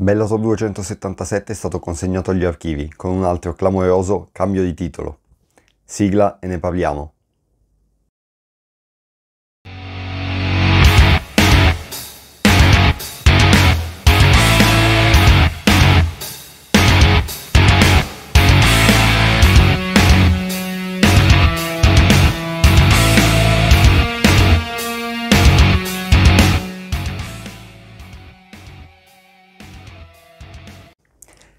Bellator 277 è stato consegnato agli archivi con un altro clamoroso cambio di titolo. Sigla e ne parliamo.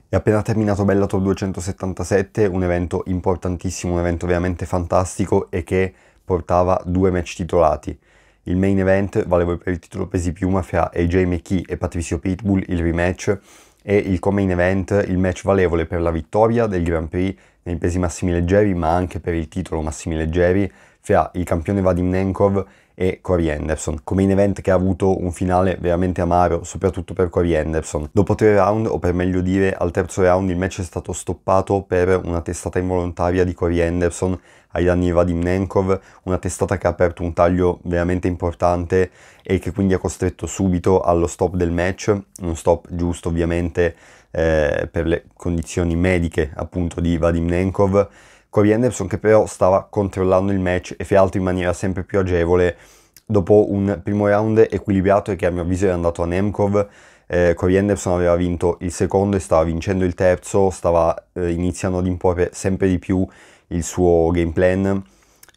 È appena terminato Bellator 277, un evento importantissimo, un evento veramente fantastico e che portava due match titolati. Il main event valeva per il titolo pesi piuma fra AJ McKee e Patricio Pitbull, il rematch, e il co-main event, il match valevole per la vittoria del Grand Prix nei pesi massimi leggeri, ma anche per il titolo massimi leggeri, fra il campione Vadim Nenkov e Corey Anderson, come in event che ha avuto un finale veramente amaro, soprattutto per Corey Anderson. Dopo tre round, o per meglio dire al terzo round, il match è stato stoppato per una testata involontaria di Corey Anderson ai danni di Vadim Nenkov, una testata che ha aperto un taglio veramente importante e che quindi ha costretto subito allo stop del match, un stop giusto ovviamente eh, per le condizioni mediche appunto di Vadim Nenkov, Corey Anderson che però stava controllando il match e fialto in maniera sempre più agevole dopo un primo round equilibrato e che a mio avviso era andato a Nemkov. Eh, Corey Anderson aveva vinto il secondo e stava vincendo il terzo, stava eh, iniziando ad imporre sempre di più il suo game plan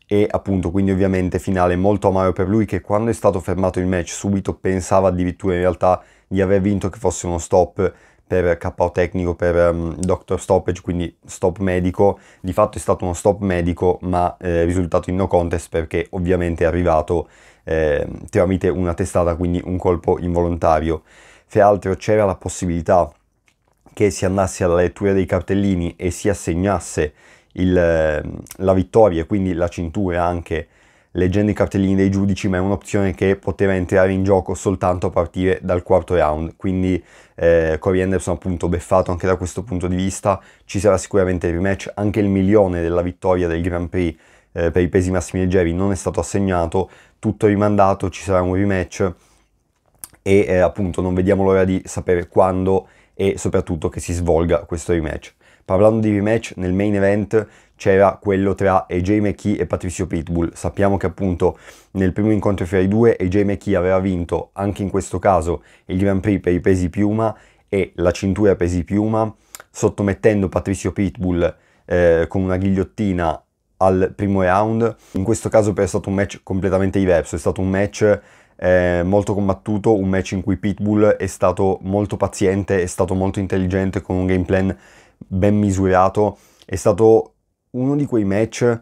e appunto quindi ovviamente finale molto amaro per lui che quando è stato fermato il match subito pensava addirittura in realtà di aver vinto che fosse uno stop per KO tecnico, per um, doctor stoppage, quindi stop medico. Di fatto è stato uno stop medico, ma eh, risultato in no contest perché ovviamente è arrivato eh, tramite una testata, quindi un colpo involontario. Fra l'altro c'era la possibilità che si andasse alla lettura dei cartellini e si assegnasse il, ehm, la vittoria, quindi la cintura anche leggendo i cartellini dei giudici, ma è un'opzione che poteva entrare in gioco soltanto a partire dal quarto round, quindi eh, Corey Anderson appunto beffato anche da questo punto di vista, ci sarà sicuramente il rematch, anche il milione della vittoria del Grand Prix eh, per i pesi massimi leggeri non è stato assegnato, tutto rimandato, ci sarà un rematch e eh, appunto non vediamo l'ora di sapere quando e soprattutto che si svolga questo rematch. Parlando di rematch, nel main event c'era quello tra AJ McKee e Patricio Pitbull. Sappiamo che appunto nel primo incontro fra i due AJ McKee aveva vinto anche in questo caso il Grand Prix per i pesi piuma e la cintura pesi piuma, sottomettendo Patricio Pitbull eh, con una ghigliottina al primo round. In questo caso però è stato un match completamente diverso, è stato un match eh, molto combattuto, un match in cui Pitbull è stato molto paziente, è stato molto intelligente con un game plan ben misurato, è stato uno di quei match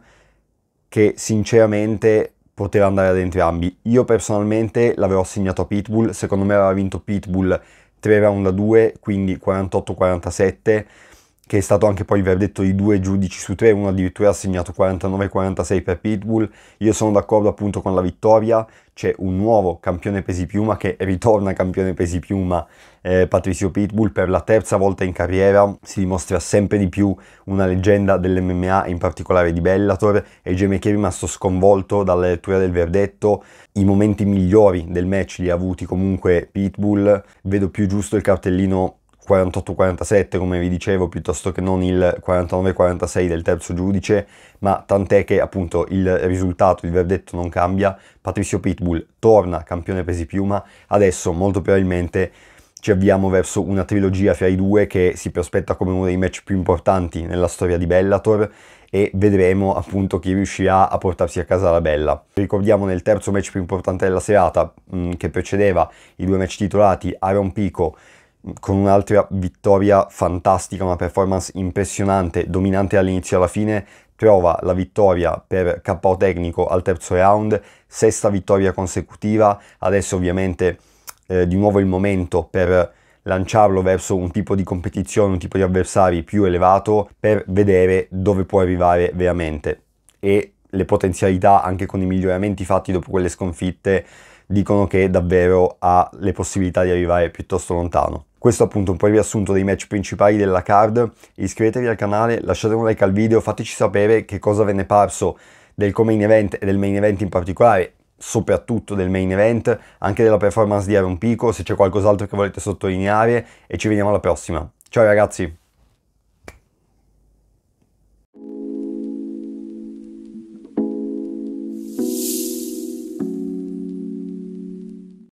che sinceramente poteva andare ad entrambi. Io personalmente l'avevo assegnato a Pitbull, secondo me aveva vinto Pitbull 3 round a 2, quindi 48-47 che è stato anche poi il verdetto di due giudici su tre, uno addirittura ha segnato 49-46 per Pitbull. Io sono d'accordo appunto con la vittoria, c'è un nuovo campione pesi piuma che ritorna campione pesi piuma, eh, Patrizio Pitbull, per la terza volta in carriera, si dimostra sempre di più una leggenda dell'MMA, in particolare di Bellator, e Gemeche è rimasto sconvolto dalla lettura del verdetto, i momenti migliori del match li ha avuti comunque Pitbull, vedo più giusto il cartellino 48-47 come vi dicevo piuttosto che non il 49-46 del terzo giudice ma tant'è che appunto il risultato, il verdetto non cambia Patricio Pitbull torna campione pesi piuma adesso molto probabilmente ci avviamo verso una trilogia fra i due che si prospetta come uno dei match più importanti nella storia di Bellator e vedremo appunto chi riuscirà a portarsi a casa la bella. Ricordiamo nel terzo match più importante della serata mh, mm, che precedeva i due match titolati Aaron Pico con un'altra vittoria fantastica, una performance impressionante, dominante dall'inizio alla fine, trova la vittoria per KO tecnico al terzo round, sesta vittoria consecutiva, adesso ovviamente eh, di nuovo il momento per lanciarlo verso un tipo di competizione, un tipo di avversari più elevato per vedere dove può arrivare veramente e le potenzialità anche con i miglioramenti fatti dopo quelle sconfitte dicono che davvero ha le possibilità di arrivare piuttosto lontano. Questo appunto un po' il riassunto dei match principali della card, iscrivetevi al canale, lasciate un like al video, fateci sapere che cosa ve ne è parso del co-main event e del main event in particolare, soprattutto del main event, anche della performance di Aaron Pico, se c'è qualcos'altro che volete sottolineare e ci vediamo alla prossima. Ciao ragazzi!